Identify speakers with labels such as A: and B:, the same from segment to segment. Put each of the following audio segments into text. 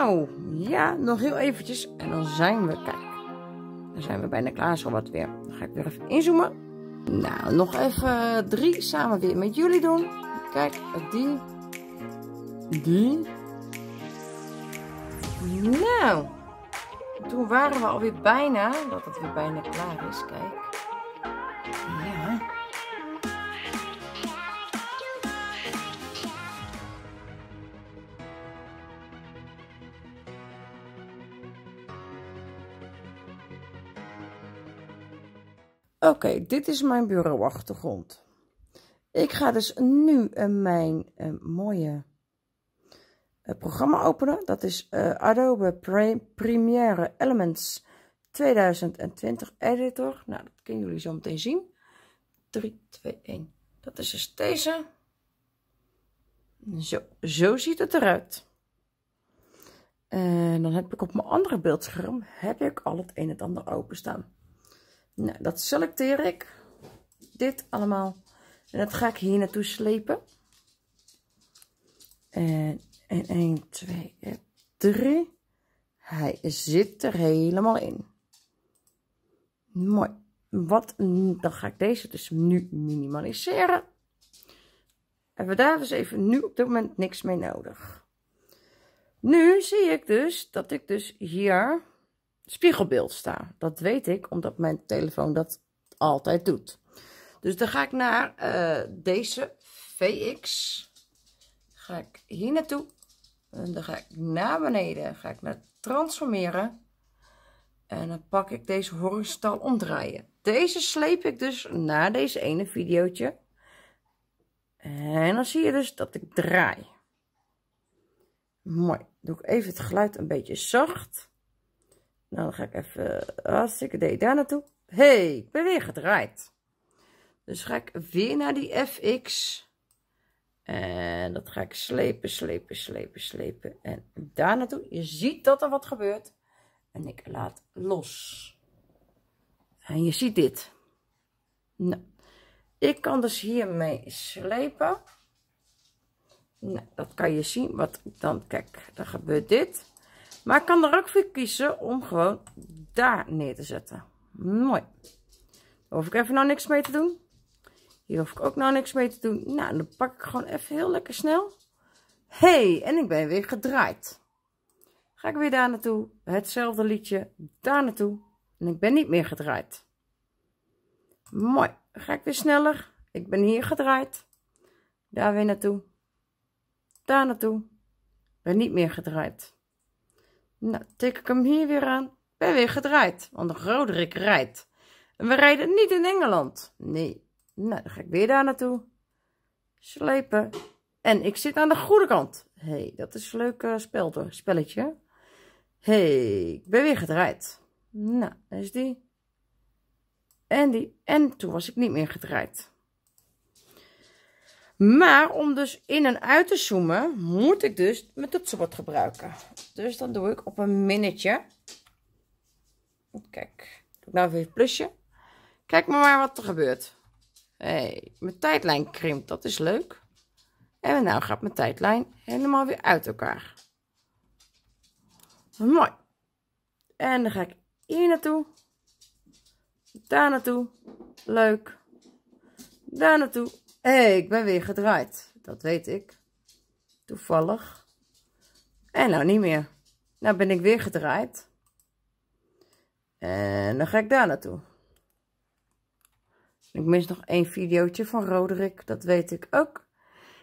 A: Nou, ja, nog heel eventjes. En dan zijn we, kijk. Dan zijn we bijna klaar zo wat weer. Dan ga ik weer even inzoomen. Nou, nog even drie samen weer met jullie doen. Kijk, die. Die. Nou. Toen waren we alweer bijna. Dat het weer bijna klaar is, kijk. Ja. Oké, dit is mijn bureauachtergrond. Ik ga dus nu eh, mijn eh, mooie eh, programma openen. Dat is Adobe Premiere Elements 2020 Editor. Nou, dat kunnen jullie zo meteen zien. 3, 2, 1. Dat is dus deze. Zo, zo ziet het eruit. En dan heb ik op mijn andere beeldscherm heb ik al het een en ander openstaan. Nou, dat selecteer ik. Dit allemaal. En dat ga ik hier naartoe slepen. En, en 1, 2, 3. Hij zit er helemaal in. Mooi. Wat, dan ga ik deze dus nu minimaliseren. En we daar dus even nu op dit moment niks mee nodig. Nu zie ik dus dat ik dus hier spiegelbeeld sta. Dat weet ik, omdat mijn telefoon dat altijd doet. Dus dan ga ik naar eh, deze VX. Ga ik hier naartoe. En dan ga ik naar beneden. Ga ik naar transformeren. En dan pak ik deze horizontaal omdraaien. Deze sleep ik dus naar deze ene videootje. En dan zie je dus dat ik draai. Mooi. Doe ik even het geluid een beetje zacht. Nou, dan ga ik even eh, hartstikke deed daar naartoe. hey, ik ben weer gedraaid. Dus ga ik weer naar die FX. En dat ga ik slepen, slepen, slepen, slepen. En daar naartoe. Je ziet dat er wat gebeurt. En ik laat los. En je ziet dit. Nou, ik kan dus hiermee slepen. Nou, dat kan je zien. Wat dan, kijk, dan gebeurt dit. Maar ik kan er ook voor kiezen om gewoon daar neer te zetten. Mooi. Daar hoef ik even nou niks mee te doen. Hier hoef ik ook nou niks mee te doen. Nou, dan pak ik gewoon even heel lekker snel. hey, en ik ben weer gedraaid. Ga ik weer daar naartoe. Hetzelfde liedje. Daar naartoe. En ik ben niet meer gedraaid. Mooi. ga ik weer sneller. Ik ben hier gedraaid. Daar weer naartoe. Daar naartoe. Ben niet meer gedraaid. Nou, tik ik hem hier weer aan. Ben weer gedraaid, want Roderick rijdt. En we rijden niet in Engeland. Nee. Nou, dan ga ik weer daar naartoe. Slepen. En ik zit aan de goede kant. Hé, hey, dat is een leuk uh, spelletje. Hé, hey, ik ben weer gedraaid. Nou, dat is die. En die. En toen was ik niet meer gedraaid. Maar om dus in en uit te zoomen, moet ik dus mijn toetsenbord gebruiken. Dus dan doe ik op een minnetje. Kijk, doe ik nou even het plusje. Kijk maar, maar wat er gebeurt. hey, mijn tijdlijn krimpt, dat is leuk. En nou gaat mijn tijdlijn helemaal weer uit elkaar. Mooi. En dan ga ik hier naartoe. Daar naartoe. Leuk. Daar naartoe hey, ik ben weer gedraaid. Dat weet ik. Toevallig. En eh, nou niet meer. Nou ben ik weer gedraaid. En dan ga ik daar naartoe. Ik mis nog één videootje van Roderick. Dat weet ik ook.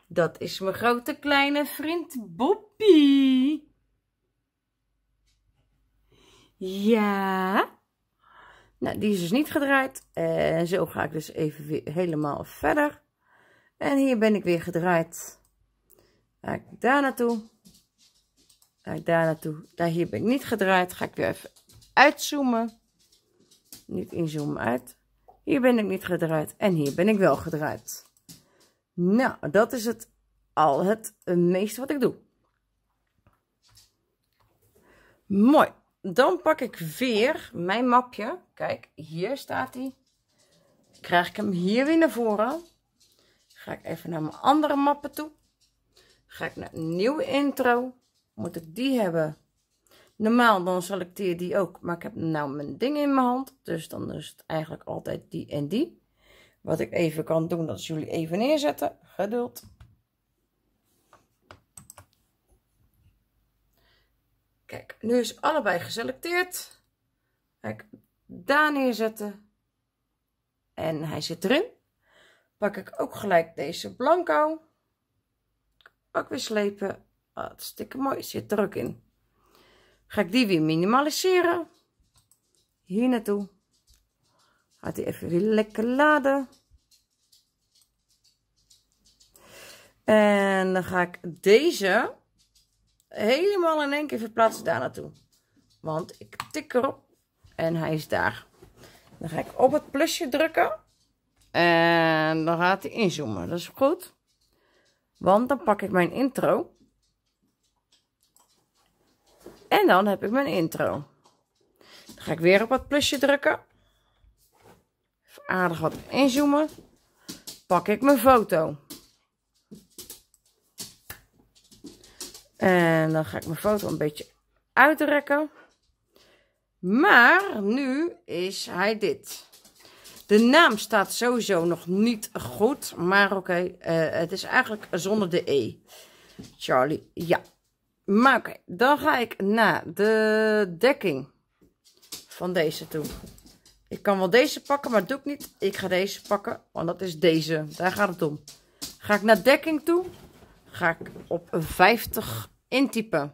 A: Dat is mijn grote kleine vriend Boppie. Ja. Nou, die is dus niet gedraaid. En zo ga ik dus even weer helemaal verder. En hier ben ik weer gedraaid. Ga ik daar naartoe. Ga ik daar naartoe. Daar hier ben ik niet gedraaid. Ga ik weer even uitzoomen. Niet inzoomen, uit. Hier ben ik niet gedraaid. En hier ben ik wel gedraaid. Nou, dat is het al het meeste wat ik doe. Mooi. Dan pak ik weer mijn mapje. Kijk, hier staat hij. Krijg ik hem hier weer naar voren. Ga ik even naar mijn andere mappen toe. Ga ik naar een nieuwe intro. Moet ik die hebben? Normaal dan selecteer die ook, maar ik heb nou mijn ding in mijn hand. Dus dan is het eigenlijk altijd die en die. Wat ik even kan doen, dat is jullie even neerzetten. Geduld. Kijk, nu is allebei geselecteerd. Ga ik daar neerzetten. En hij zit erin pak ik ook gelijk deze blanco. pak weer slepen. Hartstikke mooi, zit er ook in. Ga ik die weer minimaliseren. Hier naartoe. Gaat die even weer lekker laden. En dan ga ik deze helemaal in één keer verplaatsen daar naartoe. Want ik tik erop en hij is daar. Dan ga ik op het plusje drukken. En dan gaat hij inzoomen. Dat is goed. Want dan pak ik mijn intro. En dan heb ik mijn intro. Dan ga ik weer op het plusje drukken. Even aardig wat inzoomen. Pak ik mijn foto. En dan ga ik mijn foto een beetje uitrekken. Maar nu is hij dit. De naam staat sowieso nog niet goed, maar oké, eh, het is eigenlijk zonder de E. Charlie, ja. Maar oké, dan ga ik naar de dekking van deze toe. Ik kan wel deze pakken, maar dat doe ik niet. Ik ga deze pakken, want dat is deze. Daar gaat het om. Ga ik naar dekking toe, ga ik op 50 intypen.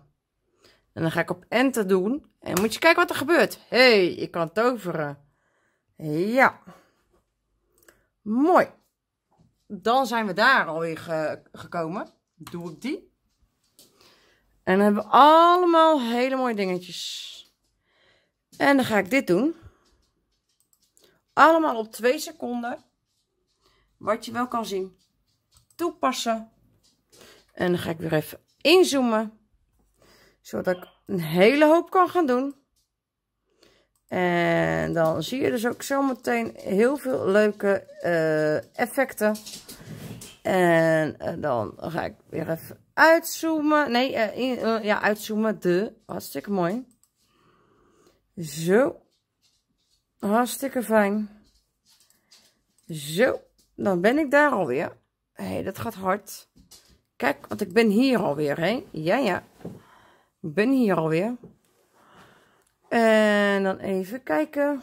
A: En dan ga ik op enter doen. En moet je kijken wat er gebeurt. hey, ik kan toveren. Ja. Mooi. Dan zijn we daar alweer gekomen. Doe ik die. En dan hebben we allemaal hele mooie dingetjes. En dan ga ik dit doen. Allemaal op twee seconden. Wat je wel kan zien. Toepassen. En dan ga ik weer even inzoomen. Zodat ik een hele hoop kan gaan doen. En dan zie je dus ook zometeen heel veel leuke eh, effecten. En eh, dan ga ik weer even uitzoomen. Nee, eh, ja, uitzoomen. De. Hartstikke mooi. Zo. Hartstikke fijn. Zo. Dan ben ik daar alweer. Hé, hey, dat gaat hard. Kijk, want ik ben hier alweer, hè. Ja, ja. Ik ben hier alweer. En dan even kijken.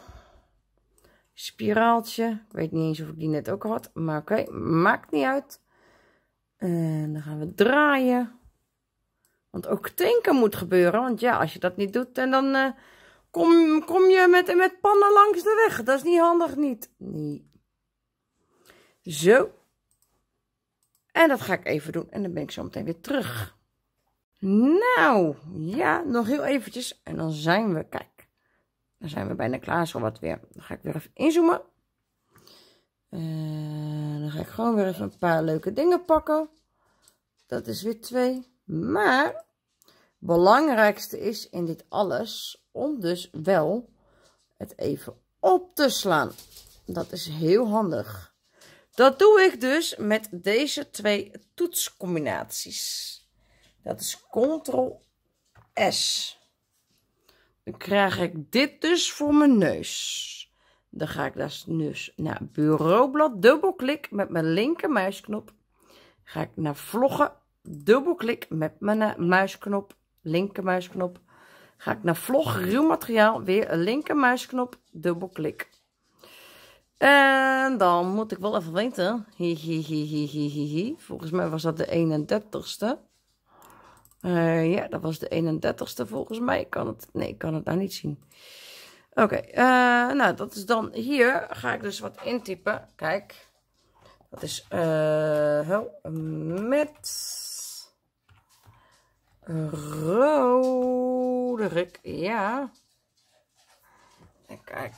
A: Spiraaltje. Ik weet niet eens of ik die net ook had. Maar oké, maakt niet uit. En dan gaan we draaien. Want ook tanken moet gebeuren. Want ja, als je dat niet doet, en dan eh, kom, kom je met, met pannen langs de weg. Dat is niet handig niet. Nee. Zo. En dat ga ik even doen. En dan ben ik zo meteen weer terug. Nou, ja, nog heel eventjes. En dan zijn we, kijk, dan zijn we bijna klaar zo wat weer. Dan ga ik weer even inzoomen. Eh, dan ga ik gewoon weer even een paar leuke dingen pakken. Dat is weer twee. Maar, belangrijkste is in dit alles om dus wel het even op te slaan. Dat is heel handig. Dat doe ik dus met deze twee toetscombinaties. Dat is Ctrl-S. Dan krijg ik dit dus voor mijn neus. Dan ga ik daar dus naar bureaublad, dubbelklik met mijn linker muisknop. Ga ik naar vloggen, dubbelklik met mijn eh, muisknop, linker muisknop. Ga ik naar vlog, ruw materiaal, weer een linker muisknop, dubbelklik. En dan moet ik wel even weten, hi, volgens mij was dat de 31ste. Eh, ja, dat was de 31ste volgens mij. kan het, nee, ik kan het nou niet zien. Oké, eh, nou dat is dan hier. Ga ik dus wat intypen. Kijk, dat is uh, met roderik. Ja. En kijk.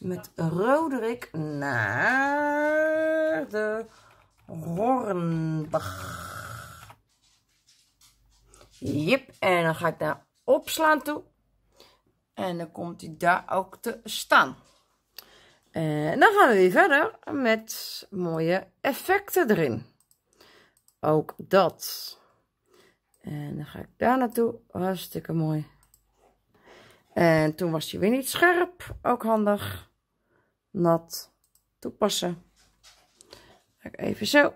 A: met Roderick naar de Hornbach. Jip, en dan ga ik naar opslaan toe. En dan komt hij daar ook te staan. En dan gaan we weer verder met mooie effecten erin. Ook dat. En dan ga ik daar naartoe. Hartstikke mooi. En toen was hij weer niet scherp. Ook handig nat toepassen. Even zo.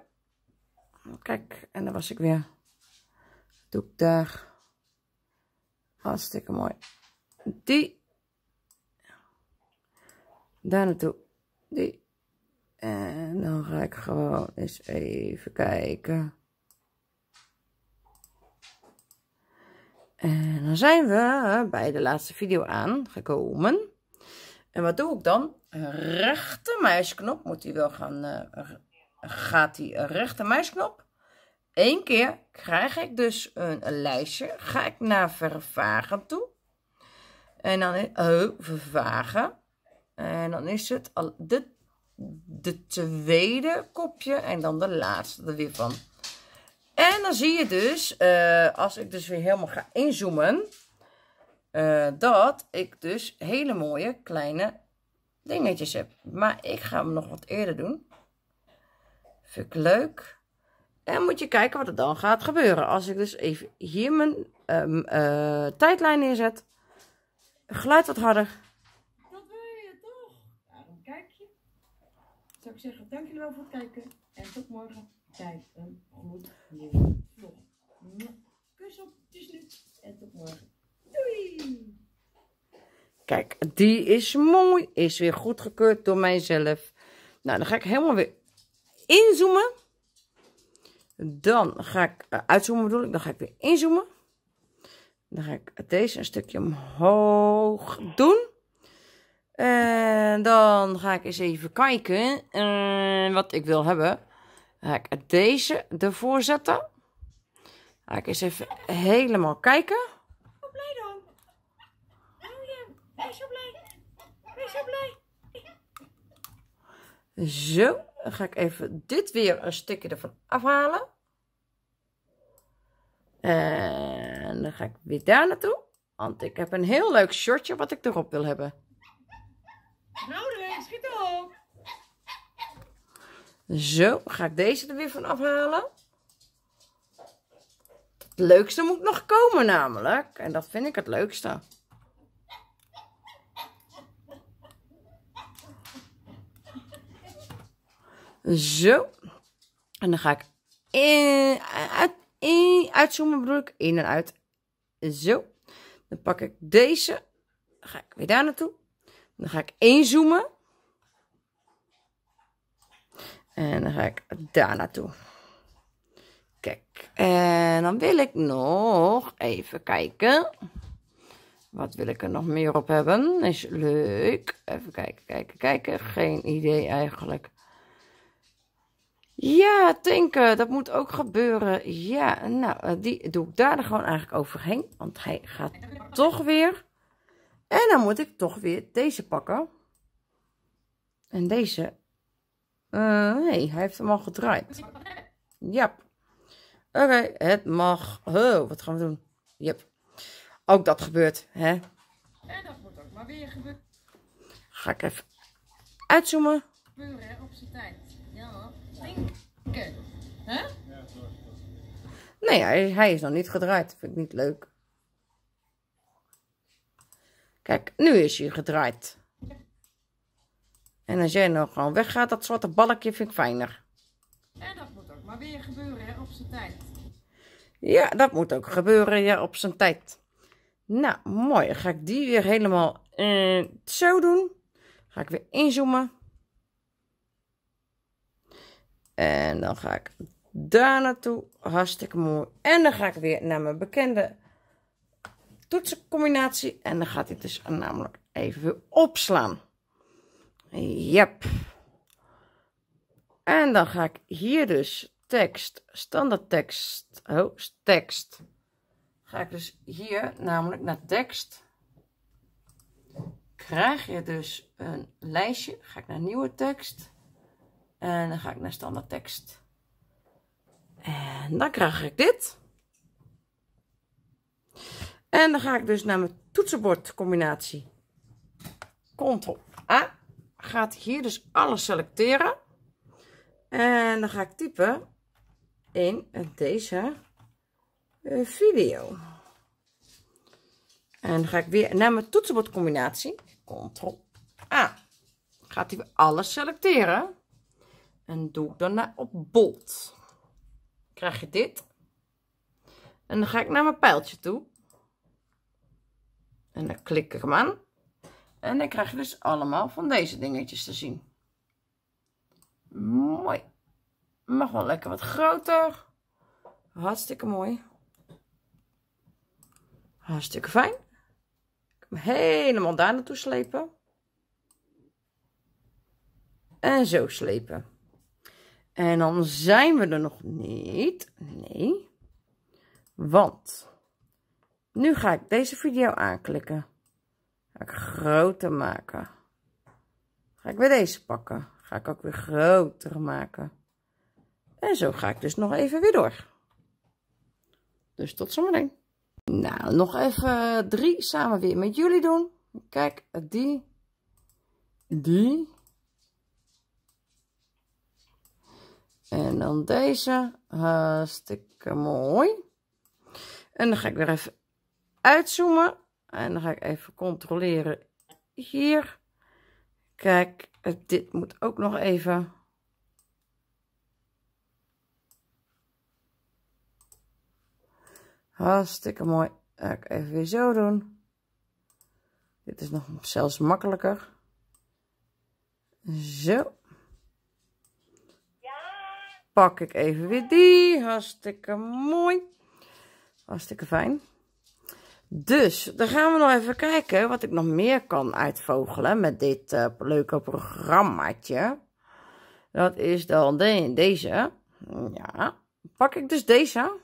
A: Kijk, en dan was ik weer. Doe ik daar. Hartstikke mooi. Die. Daar naartoe. Die. En dan ga ik gewoon eens even kijken. En dan zijn we bij de laatste video aangekomen. En wat doe ik dan? muisknop moet hij wel gaan, uh, gaat die muisknop Eén keer krijg ik dus een, lijstje. Ga ik naar vervagen toe. En dan is, oh, vervagen. En dan is het al de, de tweede kopje en dan de laatste er weer van. En dan zie je dus, eh, als ik dus weer helemaal ga inzoomen, eh, dat ik dus hele mooie kleine dingetjes heb. Maar ik ga hem nog wat eerder doen. Vind ik leuk. En moet je kijken wat er dan gaat gebeuren. Als ik dus even hier mijn ehm, eh, tijdlijn neerzet. Geluid wat harder. Dat wil je toch? Daarom kijk je. Zou ik zeggen, dank jullie wel voor het kijken. En tot morgen bij een goed vlog. Kus op tjus nu. en tot morgen. Doei! Kijk, die is mooi. Is weer goedgekeurd door mijzelf. Nou, dan ga ik helemaal weer inzoomen. Dan ga ik uh, uitzoomen bedoel ik. Dan ga ik weer inzoomen. Dan ga ik deze een stukje omhoog doen. En dan ga ik eens even kijken eh, wat ik wil hebben. Dan ga ik deze ervoor zetten. Dan ga ik eens even helemaal kijken. Wees zo blij. Wees zo blij. Zo, dan ga ik even dit weer een stukje ervan afhalen. En dan ga ik weer daar naartoe. Want ik heb een heel leuk shortje wat ik erop wil hebben. Nou leuk, schiet op. Zo, ga ik deze er weer van afhalen. Het leukste moet nog komen namelijk. En dat vind ik het leukste. Zo. En dan ga ik in, uit, in, uitzoomen bedoel ik. In en uit. Zo. Dan pak ik deze. Dan ga ik weer daar naartoe. Dan ga ik inzoomen. En dan ga ik daar naartoe. Kijk. En dan wil ik nog even kijken. Wat wil ik er nog meer op hebben? Is leuk. Even kijken, kijken, kijken. Geen idee eigenlijk. Ja, tanken, dat moet ook gebeuren. Ja, nou, eh, die doe ik daar dan gewoon eigenlijk overheen. Want hij gaat toch weer. En dan moet ik toch weer deze pakken. En deze. Eh, nee, hij heeft hem al gedraaid. Ja. Oké, het mag. Oh, wat gaan we doen? Yep. Ook dat gebeurt, hè? En dat moet ook maar weer gebeuren. Ga ik even uitzoomen. Gebeuren, hè, op zijn tijd. Hè? Nee, hij, hij is nog niet gedraaid. Dat vind ik niet leuk. Kijk, nu is hij gedraaid. En als jij nog gewoon weggaat, dat zwarte balkje vind ik fijner. En dat moet ook maar weer gebeuren, op zijn tijd. Ja, dat moet ook gebeuren, ja, op zijn tijd. Nou, mooi. Dan ga ik die weer helemaal eh, zo doen. Ga ik weer inzoomen. En dan ga ik daar naartoe. Hartstikke mooi. En dan ga ik weer naar mijn bekende toetsencombinatie. En dan gaat hij dus namelijk even weer opslaan. Yep. En dan ga ik hier dus tekst, standaard tekst, oh, tekst. Ga ik dus hier namelijk naar tekst. Krijg je dus een lijstje. Ga ik naar nieuwe tekst. En dan ga ik naar standaard tekst. En dan krijg ik dit. En dan ga ik dus naar mijn toetsenbordcombinatie. Ctrl A. Gaat hier dus alles selecteren. En dan ga ik typen in deze eh, video. En dan ga ik weer naar mijn toetsenbordcombinatie. Ctrl A. Gaat hij alles selecteren. En doe ik daarna op bot. Krijg je dit. En dan ga ik naar mijn pijltje toe. En dan klik ik hem aan. En dan krijg je dus allemaal van deze dingetjes te zien. Mooi. Mag wel lekker wat groter. Hartstikke mooi. Hartstikke fijn. Ik hem helemaal daar naartoe slepen. En zo slepen. En dan zijn we er nog niet. Nee. Want nu ga ik deze video aanklikken. Ga ik groter maken. Ga ik weer deze pakken. Ga ik ook weer groter maken. En zo ga ik dus nog even weer door. Dus tot zometeen. Nou, nog even drie samen weer met jullie doen. Kijk, die. Die. En dan deze. Hartstikke mooi. En dan ga ik weer even uitzoomen. En dan ga ik even controleren hier. Kijk, dit moet ook nog even. Hartstikke mooi. Ga ik even weer zo doen. Dit is nog zelfs makkelijker. Zo pak ik even weer die. Hartstikke mooi. Hartstikke fijn. Dus, dan gaan we nog even kijken wat ik nog meer kan uitvogelen met dit eh, leuke programmaatje. Dat is dan de, deze. Ja, pak ik dus deze.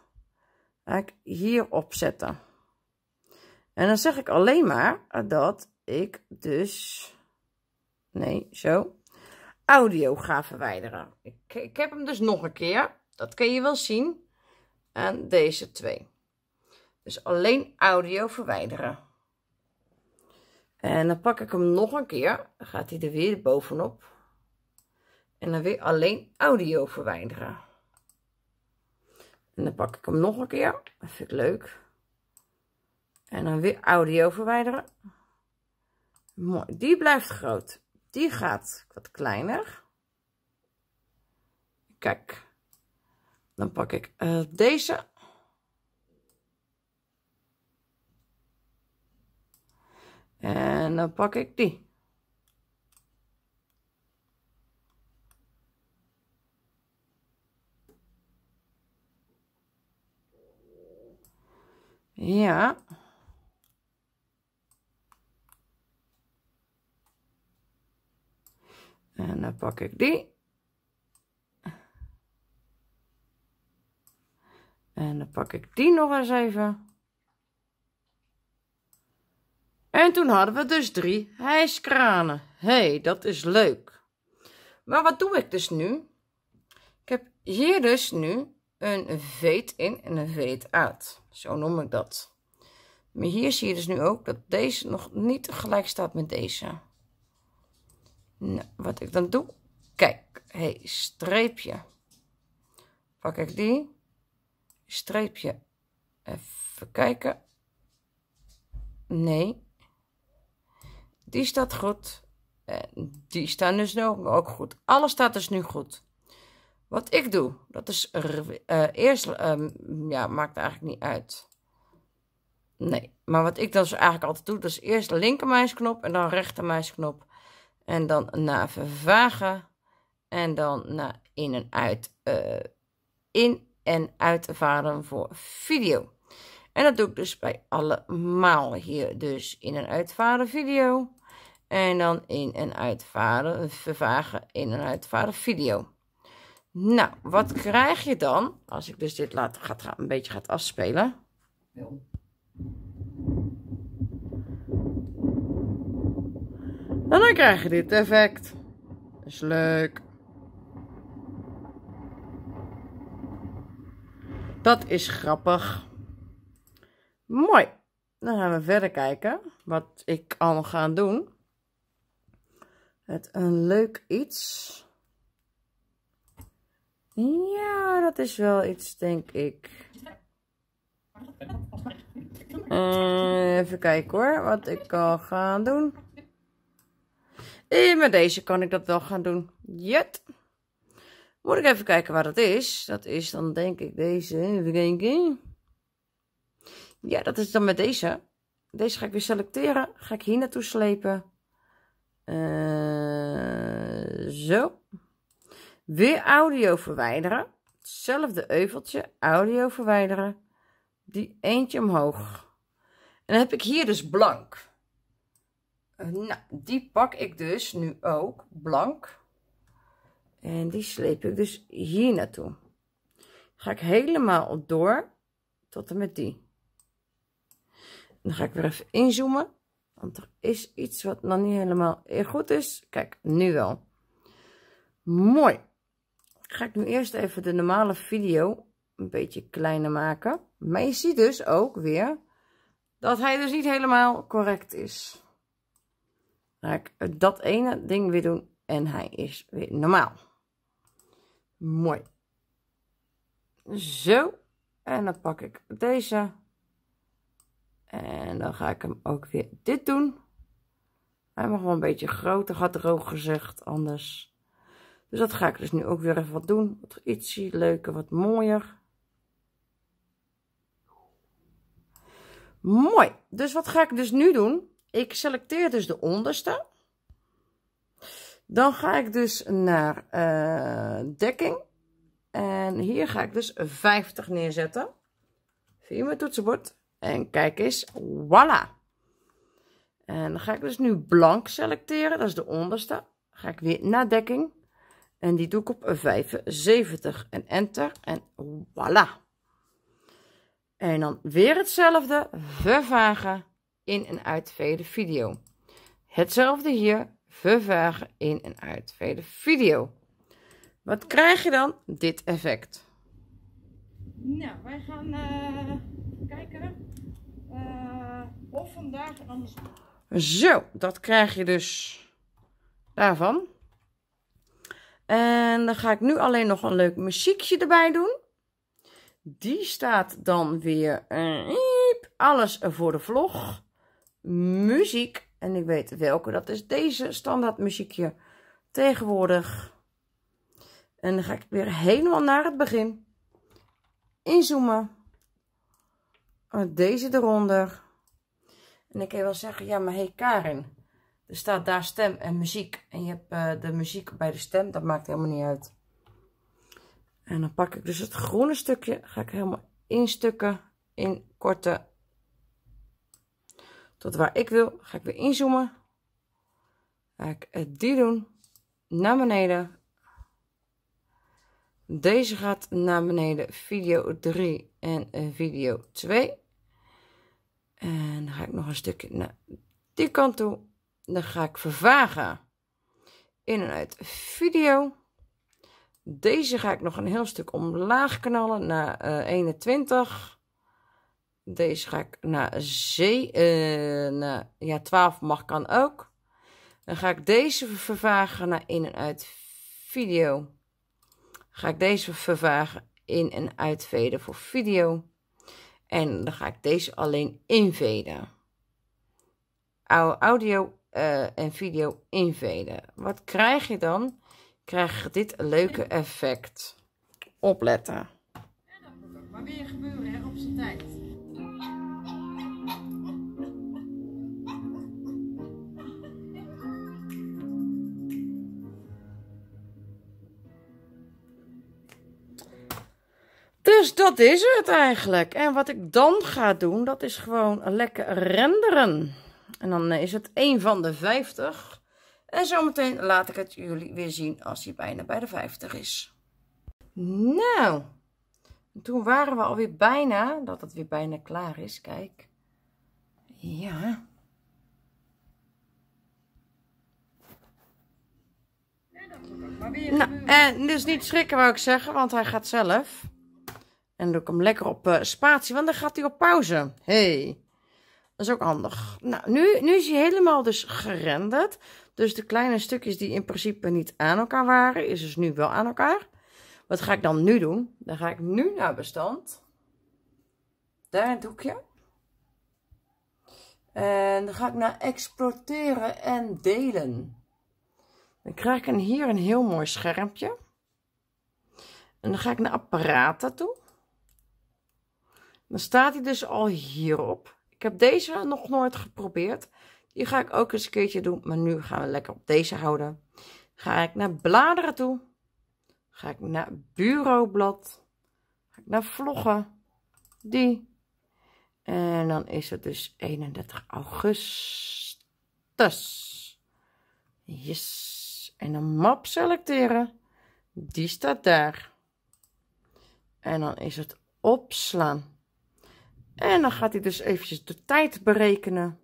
A: Ga ik hierop zetten. En dan zeg ik alleen maar dat ik dus... Nee, zo audio ga verwijderen. Ik, ik heb hem dus nog een keer. Dat kun je wel zien aan deze twee. Dus alleen audio verwijderen. En dan pak ik hem nog een keer. Dan gaat hij er weer bovenop. En dan weer alleen audio verwijderen. En dan pak ik hem nog een keer. vind ik leuk. En dan weer audio verwijderen. Mooi. Die blijft groot. Die gaat wat kleiner. Kijk, dan pak ik eh, deze. En dan pak ik die. pak ik die. En dan pak ik die nog eens even. En toen hadden we dus drie hijskranen. Hé, hey, dat is leuk. Maar wat doe ik dus nu? Ik heb hier dus nu een veet in en een veet uit. Zo noem ik dat. Maar hier zie je dus nu ook dat deze nog niet gelijk staat met deze. Nou, wat ik dan doe, kijk, hé, hey, streepje. Pak ik die, streepje, even kijken. Nee, die staat goed. En die staan dus nu ook goed. Alles staat dus nu goed. Wat ik doe, dat is eh, eerst, ehm, ja, maakt eigenlijk niet uit. Nee, maar wat ik dus eigenlijk altijd doe, dat is eerst linker muisknop en dan rechter muisknop. En dan na vervagen. En dan naar in en uit. Uh, in en uitvaren voor video. En dat doe ik dus bij allemaal hier. Dus in en uitvaren video. En dan in en uitvaren, vervagen, in en uitvaren video. Nou, wat krijg je dan? Als ik dus dit later gaat, een beetje gaat afspelen. Ja. En dan krijg je dit effect. Is leuk. Dat is grappig. Mooi. Dan gaan we verder kijken wat ik allemaal ga doen. Het een leuk iets. Ja, dat is wel iets, denk ik. Eh, even kijken hoor, wat ik al ga doen. En eh, met deze kan ik dat wel gaan doen. Jet. Moet ik even kijken waar dat is. Dat is dan denk ik deze. Even Ja, dat is dan met deze. Deze ga ik weer selecteren. Ga ik hier naartoe slepen. Eh, zo. Weer audio verwijderen. Hetzelfde euveltje. Audio verwijderen. Die eentje omhoog. En dan heb ik hier dus blank. Eh, nou, die pak ik dus nu ook blank. En die sleep ik dus hier naartoe. Ga ik helemaal door tot en met die. Dan ga ik weer even inzoomen. Want er is iets wat nog niet helemaal goed is. Kijk, nu wel. Mooi. Ga ik nu eerst even de normale video een beetje kleiner maken. Maar je ziet dus ook weer dat hij dus niet helemaal correct is. Dan ga ik dat ene ding weer doen en hij is weer normaal. Mooi. Zo. En dan pak ik deze. En dan ga ik hem ook weer dit doen. Hij mag wel een beetje groter, had droog gezegd, anders. Dus dat ga ik dus nu ook weer even wat doen. Wat leuker, wat mooier. Mooi. Dus wat ga ik dus nu doen? Ik selecteer dus de onderste. Dan ga ik dus naar eh, dekking. En hier ga ik dus 50 neerzetten. Via mijn toetsenbord. En kijk eens, voilà. En dan ga ik dus nu blank selecteren, dat is de onderste. ga ik weer naar dekking. En die doe ik op 75 en enter en voilà. En dan weer hetzelfde, vervagen in en uit video. Hetzelfde hier, vervagen in en uit video. Wat krijg je dan? Dit effect. Nou, wij gaan eh, kijken eh, of vandaag anders. Zo, dat krijg je dus daarvan. En dan ga ik nu alleen nog een leuk muziekje erbij doen. Die staat dan weer alles voor de vlog muziek. En ik weet welke. Dat is deze standaard muziekje tegenwoordig. En dan ga ik weer helemaal naar het begin. Inzoomen. Oh, deze eronder. En ik kan je wel zeggen, ja maar hey Karin. Er staat daar stem en muziek. En je hebt eh, de muziek bij de stem. Dat maakt helemaal niet uit. En dan pak ik dus het groene stukje. Ga ik helemaal instukken. In korte tot waar ik wil. Ga ik weer inzoomen. Ga ik die doen. Naar beneden. Deze gaat naar beneden. Video 3 en eh, video 2. En dan ga ik nog een stukje naar die kant toe. Dan ga ik vervagen in en uit video. Deze ga ik nog een heel stuk omlaag knallen naar uh, eh, 21. Deze ga ik naar, Z, eh, ja, 12 mag kan ook. Dan ga ik deze vervagen naar in en uit video. Ga ik deze vervagen in en uit veden voor video. En dan ga ik deze alleen inveden. Audio eh, en video inveden. Wat krijg je dan? Krijg je dit leuke effect. Opletten. En maar weer gebeuren op zijn tijd. Dus dat is het eigenlijk. En wat ik dan ga doen, dat is gewoon lekker renderen. En dan is het 1 van de 50. En zometeen laat ik het jullie weer zien als hij bijna bij de 50 is. Nou, toen waren we alweer bijna, dat het weer bijna klaar is, kijk. Ja. Nou, en dus niet schrikken wou ik zeggen, want hij gaat zelf. En doe ik hem lekker op eh, spatie, want dan gaat hij op pauze. hey. dat is ook handig. Nou, nu, nu is hij helemaal dus gerenderd. Dus de kleine stukjes die in principe niet aan elkaar waren, is dus nu wel aan elkaar. Wat ga ik dan nu doen? Dan ga ik nu naar bestand. Daar in het hoekje. En dan ga ik naar exporteren en delen. Dan krijg ik hier een heel mooi schermpje. En dan ga ik naar apparaten toe. Dan staat hij dus al hierop. Ik heb deze nog nooit geprobeerd. Die ga ik ook eens een keertje doen. Maar nu gaan we lekker op deze houden. Ga ik naar bladeren toe. Ga ik naar bureaublad. Ga ik naar vloggen. Die. En dan is het dus 31 augustus. Yes. En dan map selecteren. Die staat daar. En dan is het opslaan. En dan gaat hij dus eventjes de tijd berekenen.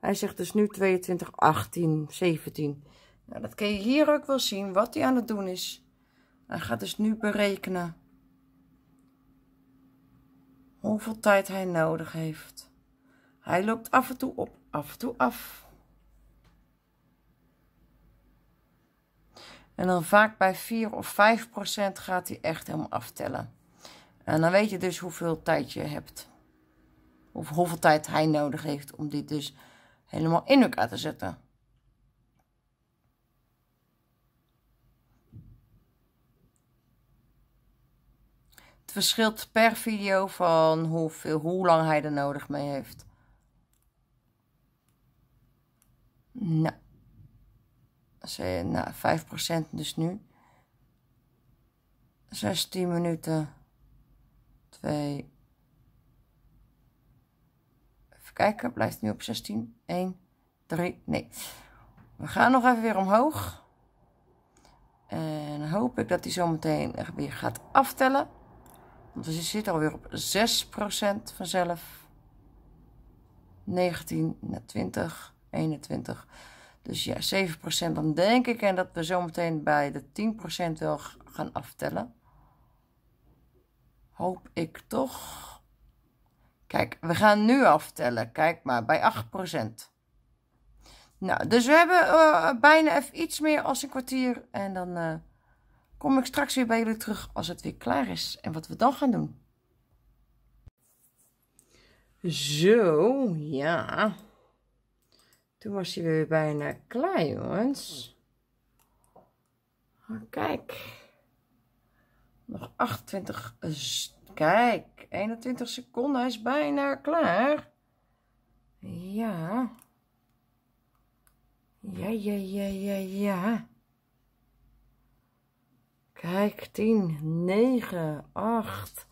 A: Hij zegt dus nu 22, 18, 17. Nou, dat kun je hier ook wel zien, wat hij aan het doen is. Hij gaat dus nu berekenen hoeveel tijd hij nodig heeft. Hij loopt af en toe op, af en toe af. En dan vaak bij 4 of 5 procent gaat hij echt helemaal aftellen. En dan weet je dus hoeveel tijd je hebt. Of hoeveel tijd hij nodig heeft om dit dus helemaal in elkaar te zetten. Het verschilt per video van hoeveel, hoe lang hij er nodig mee heeft. Nou, nou 5% dus nu. 16 minuten. 2, kijken, blijft nu op 16. 1, 3, nee. We gaan nog even weer omhoog. En hoop ik dat hij zometeen weer gaat aftellen. Want we zitten alweer op 6% vanzelf. 19 naar 20, 21. Dus ja, 7% dan denk ik. En dat we zometeen bij de 10% wel gaan aftellen. Hoop ik toch. Kijk, we gaan nu aftellen. Kijk maar, bij 8%. Nou, dus we hebben eh, bijna even iets meer als een kwartier. En dan eh, kom ik straks weer bij jullie terug als het weer klaar is. En wat we dan gaan doen. Zo, ja. Toen was hij weer bijna klaar, jongens. Oh, kijk. Nog 28 Kijk, 21 seconden, is bijna klaar. Ja. Ja, ja, ja, ja, ja. Kijk, 10, 9, 8,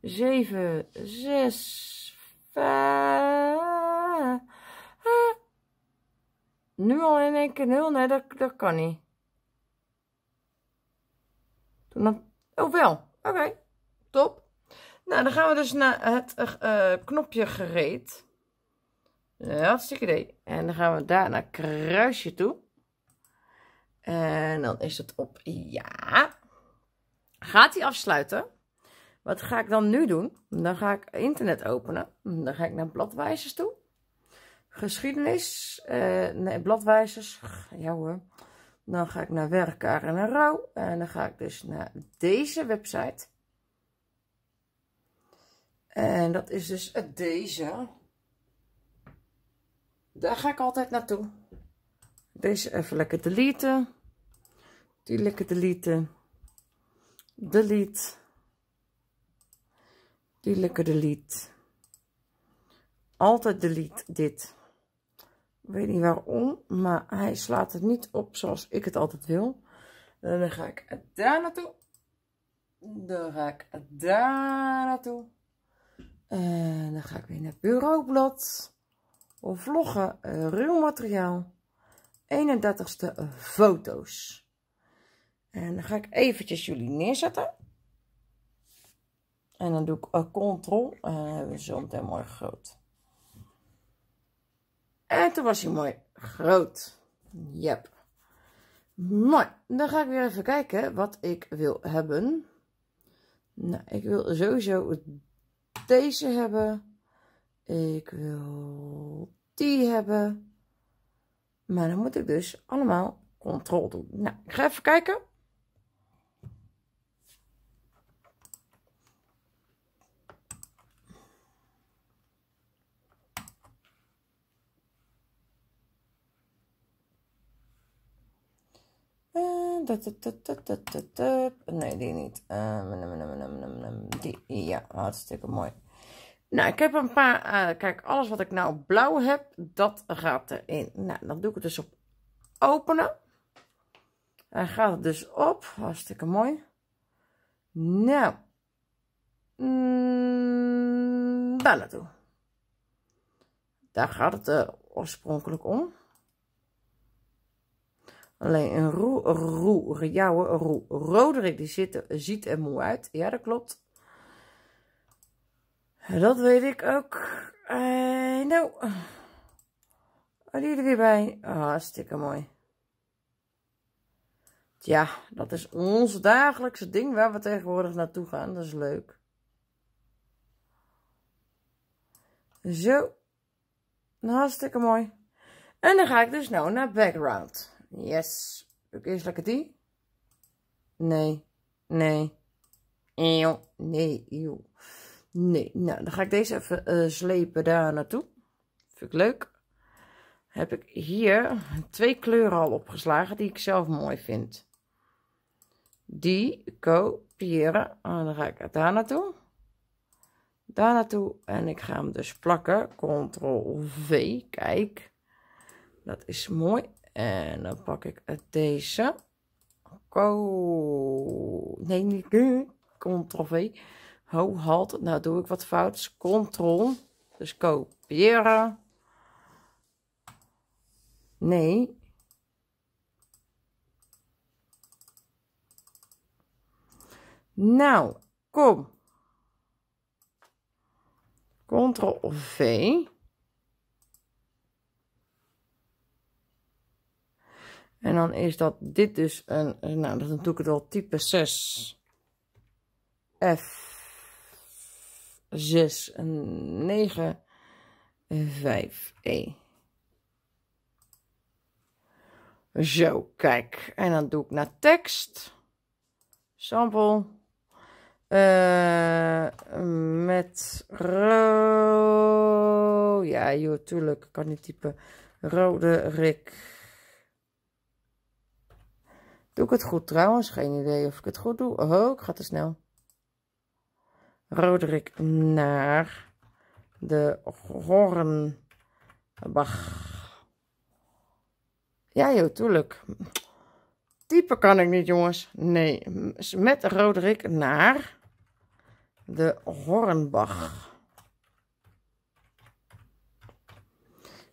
A: 7, 6, 5. Nu al in één keer 0? Nee, dat, dat kan niet. Toen dan... Oh, wel. Oké. Top. Nou, dan gaan we dus naar het eh, eh, knopje gereed. Hartstikke idee. En dan gaan we daar naar kruisje toe. En dan is het op ja. Gaat hij afsluiten? Wat ga ik dan nu doen? Dan ga ik internet openen. Dan ga ik naar bladwijzers toe. Geschiedenis. Eh, nee, bladwijzers. Ja hoor. Dan ga ik naar werkaren en rouw. En dan ga ik dus naar deze website. En dat is dus deze. Daar ga ik altijd naartoe. Deze even lekker deleten. Die lekker deleten. Delete. Die lekker delete. Altijd delete dit. Ik weet niet waarom, maar hij slaat het niet op zoals ik het altijd wil. En dan ga ik daar naartoe. Dan ga ik daar naartoe. En eh, dan ga ik weer naar bureaublad. Of vloggen, eh, Ruwmateriaal. ruw materiaal. 31ste foto's. En dan ga ik eventjes jullie neerzetten. En dan doe ik uh, control. En dan hebben we zo mooi groot. En toen was hij mooi groot. Yep. Mooi. Dan ga ik weer even kijken wat ik wil hebben. Nou, ik wil sowieso deze hebben. Ik wil die hebben. Maar dan moet ik dus allemaal controle doen. Nou, ik ga even kijken Nee, die niet. Eh, die, ja, hartstikke mooi. Nou, ik heb een paar... Eh, kijk, alles wat ik nou blauw heb, dat gaat erin. Nou, dan doe ik het dus op openen. Hij gaat het dus op. Hartstikke mooi. Nou. Mm, daar Daar gaat het uh, oorspronkelijk om. Alleen een roe, roe, ja hoor, Roderick, die zit, ziet er moe uit. Ja, dat klopt. Dat weet ik ook. En eh, nou, oh, die er weer bij. Oh, hartstikke mooi. Ja, dat is ons dagelijkse ding waar we tegenwoordig naartoe gaan. Dat is leuk. Zo. Nou, hartstikke mooi. En dan ga ik dus nou naar background. Yes. Doe ik eerst lekker die? Nee. Nee. Eeuw. Nee, eeuw. Nee. Nou, dan ga ik deze even eh, slepen daar naartoe. Vind ik leuk. Heb ik hier twee kleuren al opgeslagen die ik zelf mooi vind. Die kopiëren. En ah, dan ga ik daar naartoe. Daar naartoe. En ik ga hem dus plakken. Ctrl V. Kijk. Dat is mooi. En dan pak ik deze. Oh, nee, niet Ctrl V. Ho, halt. Nou doe ik wat fout. Ctrl. Dus kopiëren. Nee. Nou, kom. Ctrl V. En dan is dat dit dus een, nou dan doe ik het al, type 6 F 6 9 5 E. Zo, kijk. En dan doe ik naar tekst. Sample. Uh, met ro. Ja, joh, tuurlijk. Ik kan niet typen. Rode rik. Doe ik het goed trouwens? Geen idee of ik het goed doe. Oh, ik ga te snel. Roderick naar de Hornbach. Ja joh, tuurlijk. Typen kan ik niet, jongens. Nee, met Roderick naar de Hornbach.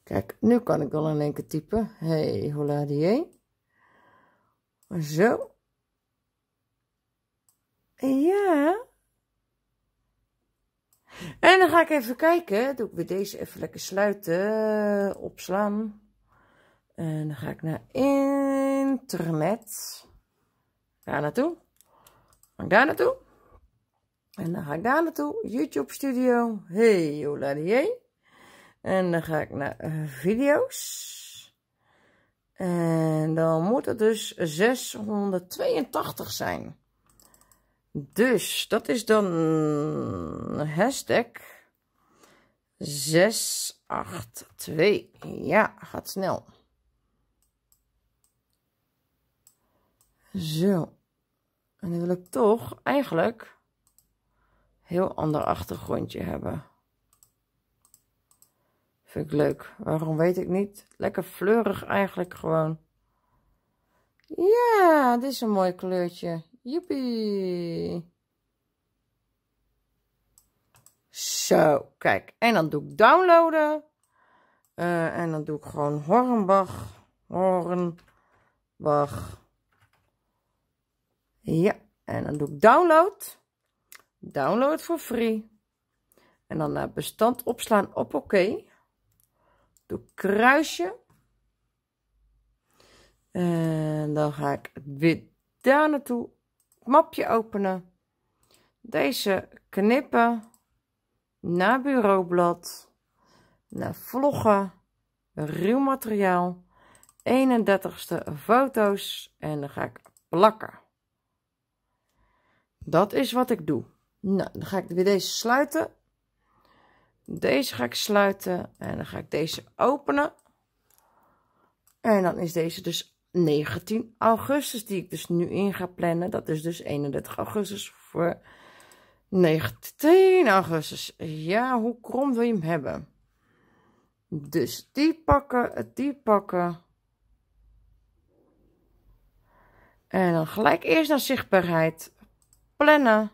A: Kijk, nu kan ik wel in één keer typen. Hey, hola die zo. Ja. En dan ga ik even kijken. Doe ik weer deze even lekker sluiten. Opslaan. En dan ga ik naar internet. Daar naartoe. Ga ik daar naartoe. En dan ga ik daar naartoe. YouTube studio. Hey, hola die. En dan ga ik naar eh, video's. En dan moet het dus 682 zijn. Dus dat is dan hashtag 682. Ja, gaat snel. Zo. En dan wil ik toch eigenlijk heel ander achtergrondje hebben. Vind ik leuk. Waarom weet ik niet. Lekker fleurig eigenlijk gewoon. Ja, dit is een mooi kleurtje. Joepie. Zo, kijk. En dan doe ik downloaden. Eh, en dan doe ik gewoon Hornbach. Hornbach. Ja, en dan doe ik download. Download voor free. En dan naar eh, bestand opslaan op oké. Kruisje, En dan ga ik weer daar naartoe. mapje openen. Deze knippen. Naar bureaublad. Naar vloggen. Ruw materiaal. 31ste foto's. En dan ga ik plakken. Dat is wat ik doe. Nou, dan ga ik weer deze sluiten. Deze ga ik sluiten en dan ga ik deze openen. En dan is deze dus 19 augustus die ik dus nu in ga plannen. Dat is dus 31 augustus voor 19 augustus. Ja, hoe krom wil je hem hebben? Dus die pakken, die pakken. En dan gelijk eerst naar zichtbaarheid plannen.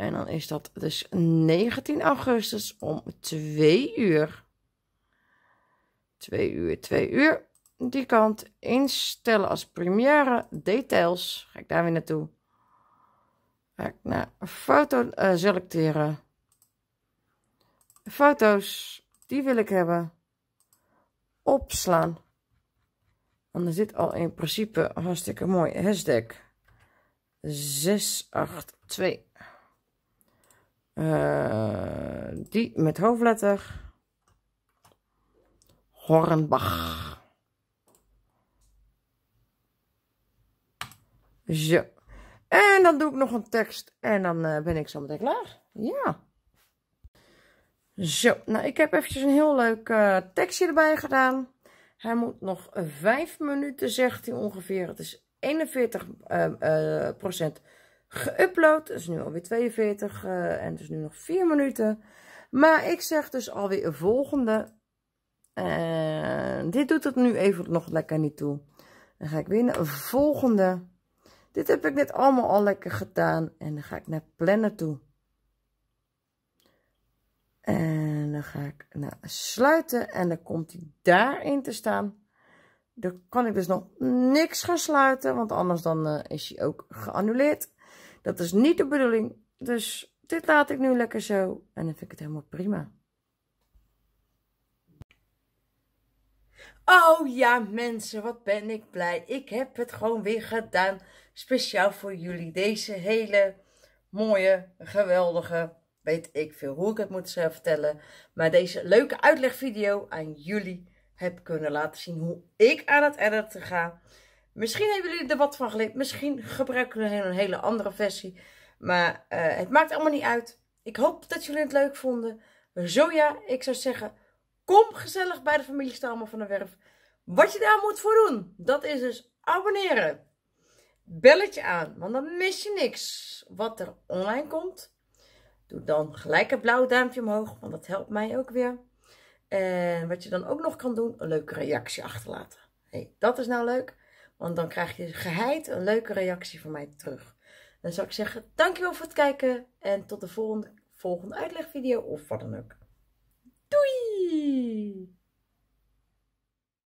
A: En dan is dat dus 19 augustus om 2 uur. 2 uur, 2 uur. Die kant instellen als première. Details. Ga ik daar weer naartoe. Ga ik naar foto uh, selecteren. Foto's. Die wil ik hebben. Opslaan. Want er zit al in principe hartstikke mooi hashtag 682. Eh, die met hoofdletter. Hornbach. Zo. En dan doe ik nog een tekst en dan eh, ben ik zo meteen klaar. Ja. Zo, nou ik heb eventjes een heel leuk eh, tekstje erbij gedaan. Hij moet nog 5 minuten, zegt hij ongeveer. Het is 41 procent geüpload. dus nu alweer 42 eh, en dus nu nog 4 minuten. Maar ik zeg dus alweer volgende. En dit doet het nu even nog lekker niet toe. Dan ga ik weer naar volgende. Dit heb ik net allemaal al lekker gedaan. En dan ga ik naar plannen toe. En dan ga ik naar sluiten. En dan komt hij daarin te staan. Dan kan ik dus nog niks gaan sluiten. Want anders dan eh, is hij ook geannuleerd. Dat is niet de bedoeling. Dus dit laat ik nu lekker zo. En dan vind ik het helemaal prima. Oh ja, mensen, wat ben ik blij. Ik heb het gewoon weer gedaan. Speciaal voor jullie. Deze hele mooie, geweldige, weet ik veel hoe ik het moet eh, vertellen. Maar deze leuke uitlegvideo aan jullie heb kunnen laten zien hoe ik aan het editen ga. Misschien hebben jullie er wat van geleerd. Misschien gebruiken jullie een hele andere versie. Maar eh, het maakt allemaal niet uit. Ik hoop dat jullie het leuk vonden. Zo ja, ik zou zeggen, kom gezellig bij de familie Stalman van de Werf. Wat je daar moet voor doen, dat is dus abonneren. Belletje aan, want dan mis je niks wat er online komt. Doe dan gelijk het blauw duimpje omhoog, want dat helpt mij ook weer. En wat je dan ook nog kan doen, een leuke reactie achterlaten. Hey, dat is nou leuk. Want dan krijg je geheid een leuke reactie van mij terug. Dan zou ik zeggen, dankjewel voor het kijken. En tot de volgende, volgende uitlegvideo of wat dan ook. Doei!